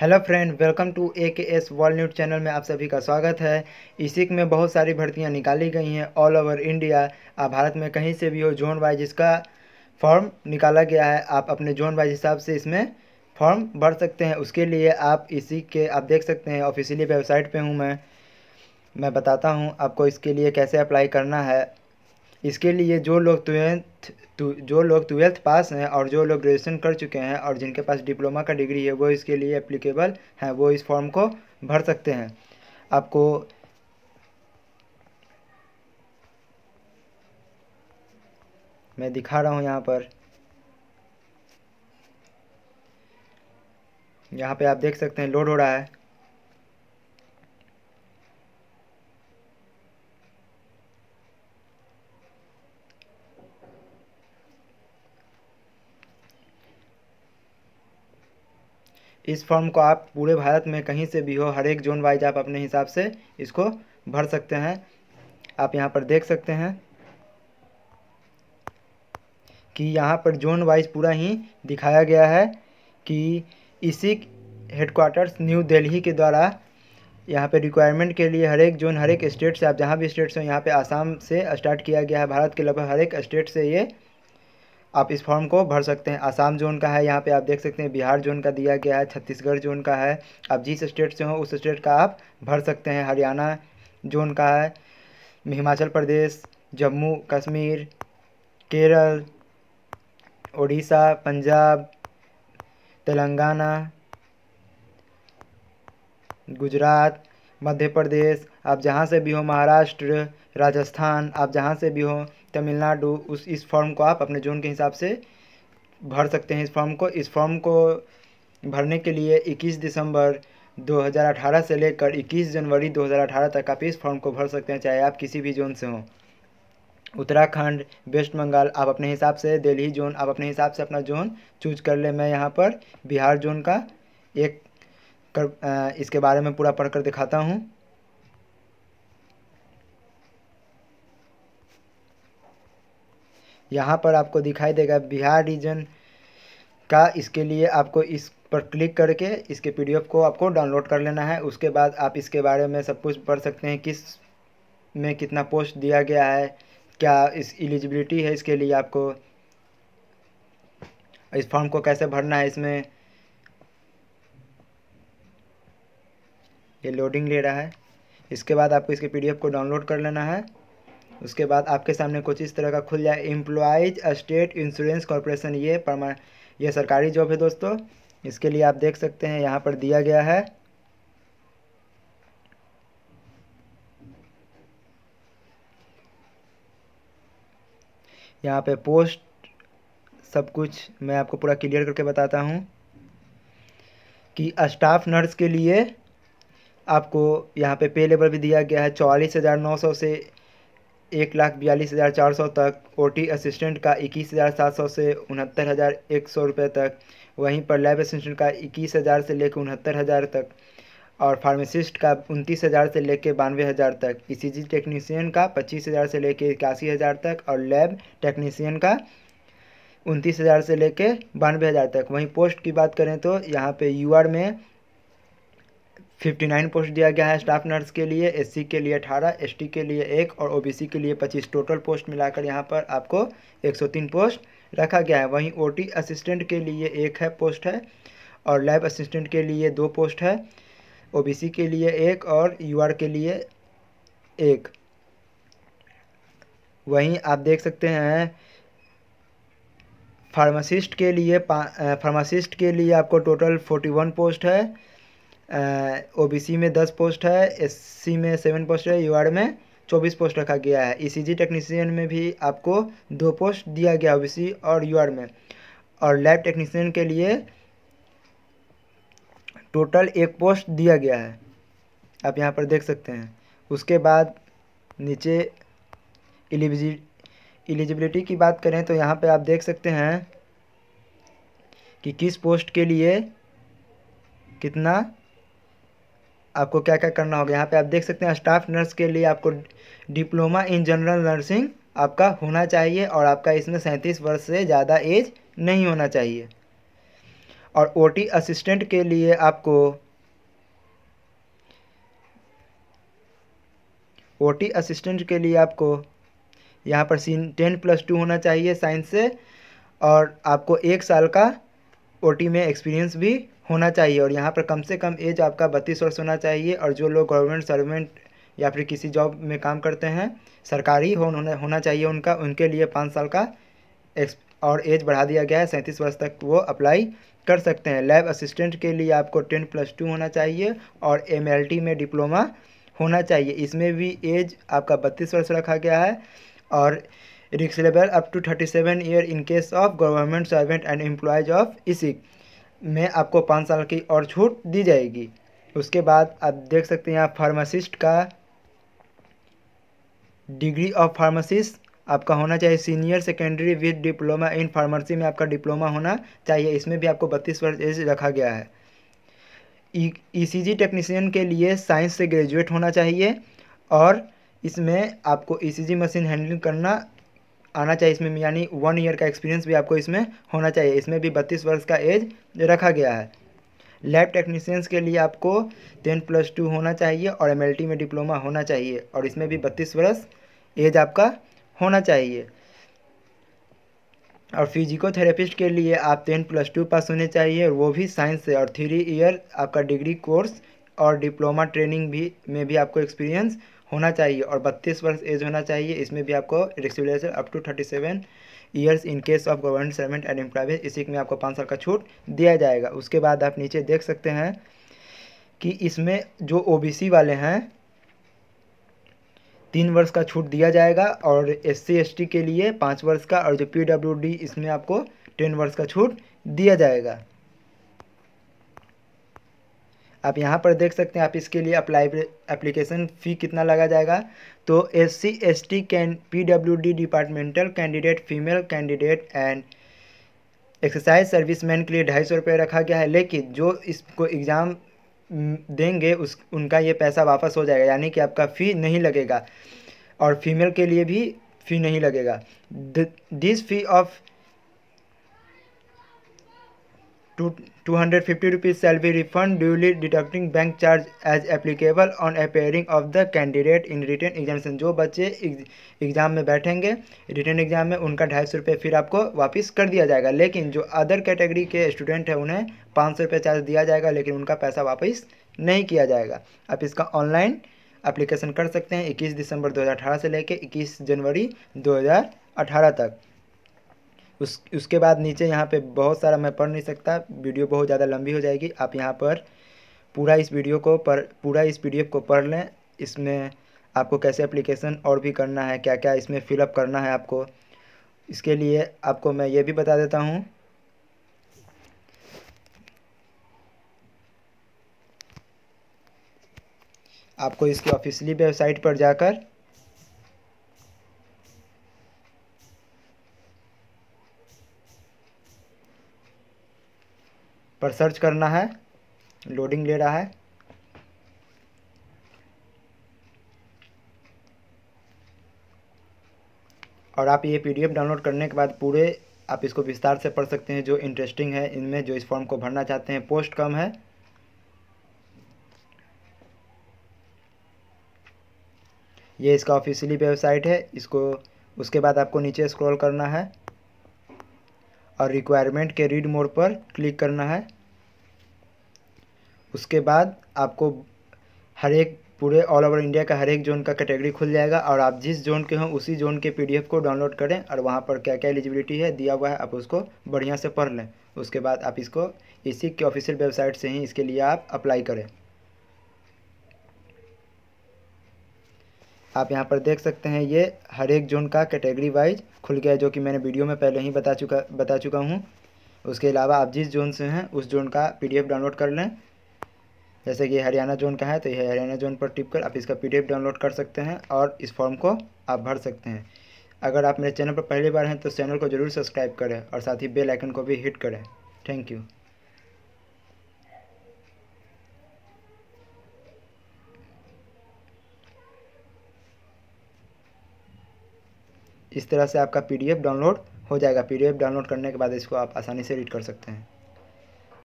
hello friend welcome to A K S world news channel में आप सभी का स्वागत है इसिक में बहुत सारी भर्तियां निकाली गई हैं ऑल ओवर इंडिया आप भारत में कहीं से भी हो जोन वाइज इसका फॉर्म निकाला गया है आप अपने जोन वाइज हिसाब से इसमें फॉर्म भर सकते हैं उसके लिए आप इसी के आप देख सकते हैं ऑफिशियली वेबसाइट पर हूँ मैं मैं बताता हूँ आपको इसके लिए कैसे अप्लाई करना है इसके लिए जो लोग ट्वेल्थ जो लोग ट्वेल्थ पास हैं और जो लोग ग्रेजुएशन कर चुके हैं और जिनके पास डिप्लोमा का डिग्री है वो इसके लिए एप्लीकेबल हैं वो इस फॉर्म को भर सकते हैं आपको मैं दिखा रहा हूँ यहाँ पर यहाँ पे आप देख सकते हैं लोड हो रहा है इस फॉर्म को आप पूरे भारत में कहीं से भी हो हर एक जोन वाइज आप अपने हिसाब से इसको भर सकते हैं आप यहाँ पर देख सकते हैं कि यहाँ पर जोन वाइज पूरा ही दिखाया गया है कि इसी हेडक्वार्टर्स न्यू दिल्ली के द्वारा यहाँ पे रिक्वायरमेंट के लिए हर एक जोन हर एक स्टेट से आप जहाँ भी स्टेट्स हो यहाँ पे आसाम से स्टार्ट किया गया है भारत के लगभग हर एक स्टेट से ये आप इस फॉर्म को भर सकते हैं आसाम जोन का है यहाँ पे आप देख सकते हैं बिहार जोन का दिया गया है छत्तीसगढ़ जोन का है आप जिस स्टेट से हो उस स्टेट का आप भर सकते हैं हरियाणा जोन का है हिमाचल प्रदेश जम्मू कश्मीर केरल उड़ीसा पंजाब तेलंगाना गुजरात मध्य प्रदेश आप जहाँ से भी हो महाराष्ट्र राजस्थान आप जहाँ से भी हो तमिलनाडु उस इस फॉर्म को आप अपने जोन के हिसाब से भर सकते हैं इस फॉर्म को इस फॉर्म को भरने के लिए 21 दिसंबर 2018 से लेकर 21 जनवरी 2018 तक आप इस फॉर्म को भर सकते हैं चाहे आप किसी भी जोन से हों उत्तराखंड वेस्ट बंगाल आप अपने हिसाब से दिल्ली जोन आप अपने हिसाब से अपना जोन चूज कर ले मैं यहाँ पर बिहार जोन का एक कर, आ, इसके बारे में पूरा पढ़कर दिखाता हूँ यहाँ पर आपको दिखाई देगा बिहार रीजन का इसके लिए आपको इस पर क्लिक करके इसके पीडीएफ को आपको डाउनलोड कर लेना है उसके बाद आप इसके बारे में सब कुछ पढ़ सकते हैं किस में कितना पोस्ट दिया गया है क्या इस एलिजिबिलिटी है इसके लिए आपको इस फॉर्म को कैसे भरना है इसमें ये लोडिंग ले रहा है इसके बाद आपको इसके पीडीएफ को डाउनलोड कर लेना है उसके बाद आपके सामने कुछ इस तरह का खुल जाए एम्प्लॉयज स्टेट इंश्योरेंस कॉरपोरेशन ये परमा ये सरकारी जॉब है दोस्तों इसके लिए आप देख सकते हैं यहाँ पर दिया गया है यहाँ पे पोस्ट सब कुछ मैं आपको पूरा क्लियर करके बताता हूँ कि स्टाफ नर्स के लिए आपको यहाँ पे पे लेवल भी दिया गया है चौवालीस हज़ार नौ सौ से एक लाख बयालीस हज़ार चार सौ तक ओ टी असिस्टेंट का इक्कीस हज़ार सात सौ से उनहत्तर हज़ार एक सौ रुपये तक वहीं पर लैब असिस्टेंट का इक्कीस हज़ार से लेकर उनहत्तर हज़ार तक और फार्मासिस्ट का उनतीस हज़ार से लेकर बानवे हज़ार तक ई जी टेक्नीसियन का पच्चीस हज़ार से लेकर इक्यासी हज़ार तक और लैब टेक्नीसियन का उनतीस हज़ार से लेकर बानवे हज़ार तक वहीं पोस्ट की बात करें तो यहाँ पे यूआर में 59 पोस्ट दिया गया है स्टाफ नर्स के लिए एससी के लिए 18 एसटी के लिए एक और ओबीसी के लिए 25 टोटल पोस्ट मिलाकर यहाँ पर आपको 103 पोस्ट रखा गया है वहीं ओटी असिस्टेंट के लिए एक है पोस्ट है और लैब असिस्टेंट के लिए दो पोस्ट है ओबीसी के लिए एक और यूआर के लिए एक वहीं आप देख सकते हैं फार्मासिस्ट के लिए फार्मासिस्ट के लिए आपको टोटल फोर्टी वन पोस्ट है ओबीसी में दस पोस्ट है एससी में सेवन पोस्ट है यूआर में चौबीस पोस्ट रखा गया है ईसीजी e टेक्नीशियन में भी आपको दो पोस्ट दिया गया ओबीसी और यूआर में और लैब टेक्नीशियन के लिए टोटल एक पोस्ट दिया गया है आप यहाँ पर देख सकते हैं उसके बाद नीचे एलिजिबिल एलिजिबिलिटी की बात करें तो यहाँ पे आप देख सकते हैं कि किस पोस्ट के लिए कितना आपको क्या क्या करना होगा यहाँ पे आप देख सकते हैं स्टाफ नर्स के लिए आपको डिप्लोमा इन जनरल नर्सिंग आपका होना चाहिए और आपका इसमें सैंतीस वर्ष से ज़्यादा एज नहीं होना चाहिए और ओटी असिस्टेंट के लिए आपको ओटी असिस्टेंट के लिए आपको यहाँ पर सीन टेन प्लस टू होना चाहिए साइंस से और आपको एक साल का ओटी में एक्सपीरियंस भी होना चाहिए और यहाँ पर कम से कम एज आपका बत्तीस वर्ष होना चाहिए और जो लोग गवर्नमेंट सर्वेंट या फिर किसी जॉब में काम करते हैं सरकारी हो होना चाहिए उनका उनके लिए पाँच साल का एक्स और एज बढ़ा दिया गया है सैंतीस वर्ष तक वो अप्लाई कर सकते हैं लैब असिस्टेंट के लिए आपको टेन प्लस टू होना चाहिए और एम में डिप्लोमा होना चाहिए इसमें भी एज आपका बत्तीस वर्ष रखा गया है और relax up to thirty seven year in case of government servant and employees of ESIC में आपको पाँच साल की और छूट दी जाएगी उसके बाद आप देख सकते हैं यहाँ फार्मासिस्ट का डिग्री ऑफ फार्मासिस्ट आपका होना चाहिए senior secondary with diploma in pharmacy में आपका डिप्लोमा होना चाहिए इसमें भी आपको बत्तीस वर्ष एज रखा गया है ई सी जी टेक्नीशियन के लिए साइंस से ग्रेजुएट होना चाहिए और इसमें आपको ई सी जी मशीन हैंडलिंग करना आना चाहिए इसमें यानी वन ईयर का एक्सपीरियंस भी आपको इसमें होना चाहिए इसमें भी बत्तीस वर्ष का एज रखा गया है लैब टेक्नीशियंस के लिए आपको टेन प्लस टू होना चाहिए और एम में डिप्लोमा होना चाहिए और इसमें भी बत्तीस वर्ष एज आपका होना चाहिए और फिजिकोथेरेपिस्ट के लिए आप टेन प्लस टू पास होने चाहिए वो भी साइंस से और थ्री ईयर आपका डिग्री कोर्स और डिप्लोमा ट्रेनिंग भी में भी आपको एक्सपीरियंस होना चाहिए और बत्तीस वर्ष एज होना चाहिए इसमें भी आपको relaxation up to thirty seven years in case of government servant and employees इसी में आपको पाँच साल का छूट दिया जाएगा उसके बाद आप नीचे देख सकते हैं कि इसमें जो ओ वाले हैं तीन वर्ष का छूट दिया जाएगा और एस सी के लिए पाँच वर्ष का और जो पी इसमें आपको टेन वर्ष का छूट दिया जाएगा आप यहाँ पर देख सकते हैं आप इसके लिए अप्लाई एप्लीकेशन फ़ी कितना लगा जाएगा तो S C S T can P W D departmental candidate female candidate and exercise man के लिए ढाई सौ रुपये रखा गया है लेकिन जो इसको एग्ज़ाम देंगे उस उनका ये पैसा वापस हो जाएगा यानी कि आपका फ़ी नहीं लगेगा और फीमेल के लिए भी फ़ी नहीं लगेगा this fee of two hundred fifty rupees shall be refund duly deducting bank charge as applicable on appearing of the candidate in written examination जो बच्चे एग्ज़ाम में बैठेंगे रिटर्न एग्ज़ाम में उनका ढाई सौ रुपये फिर आपको वापस कर दिया जाएगा लेकिन जो अदर कैटेगरी के स्टूडेंट हैं उन्हें पाँच सौ रुपये चार्ज दिया जाएगा लेकिन उनका पैसा वापस नहीं किया जाएगा आप इसका ऑनलाइन अप्लीकेशन कर सकते हैं इक्कीस दिसंबर अठारह से लेकर इक्कीस जनवरी अठारह तक उस उसके बाद नीचे यहाँ पे बहुत सारा मैं पढ़ नहीं सकता वीडियो बहुत ज़्यादा लंबी हो जाएगी आप यहाँ पर पूरा इस वीडियो को पढ़ पूरा इस पी को पढ़ लें इसमें आपको कैसे अप्लीकेशन और भी करना है क्या क्या इसमें फिलअप करना है आपको इसके लिए आपको मैं ये भी बता देता हूँ आपको इसकी ऑफिशियली वेबसाइट पर जाकर पर सर्च करना है लोडिंग ले रहा है और आप ये पीडीएफ डाउनलोड करने के बाद पूरे आप इसको विस्तार से पढ़ सकते हैं जो इंटरेस्टिंग है इनमें जो इस फॉर्म को भरना चाहते हैं पोस्ट कम है ये इसका ऑफिशियली वेबसाइट है इसको उसके बाद आपको नीचे स्क्रॉल करना है और रिक्वायरमेंट के रीड मोड पर क्लिक करना है उसके बाद आपको हर एक पूरे ऑल ओवर इंडिया का हर एक जोन का कैटेगरी खुल जाएगा और आप जिस जोन के हों उसी जोन के पीडीएफ को डाउनलोड करें और वहाँ पर क्या क्या एलिजिबिलिटी है दिया हुआ है आप उसको बढ़िया से पढ़ लें उसके बाद आप इसको इसी के ऑफिशियल वेबसाइट से ही इसके लिए आप अप्लाई करें आप यहाँ पर देख सकते हैं ये हर एक जोन का कैटेगरी वाइज खुल गया है जो कि मैंने वीडियो में पहले ही बता चुका बता चुका हूँ उसके अलावा आप जिस जोन से हैं उस जोन का पीडीएफ डाउनलोड कर लें जैसे कि हरियाणा जोन का है तो ये हरियाणा जोन पर टिप कर आप इसका पीडीएफ डाउनलोड कर सकते हैं और इस फॉर्म को आप भर सकते हैं अगर आप मेरे चैनल पर पहली बार हैं तो चैनल को ज़रूर सब्सक्राइब करें और साथ ही बेल आइकन को भी हिट करें थैंक यू इस तरह से आपका पी डाउनलोड हो जाएगा पी डाउनलोड करने के बाद इसको आप आसानी से रीड कर सकते हैं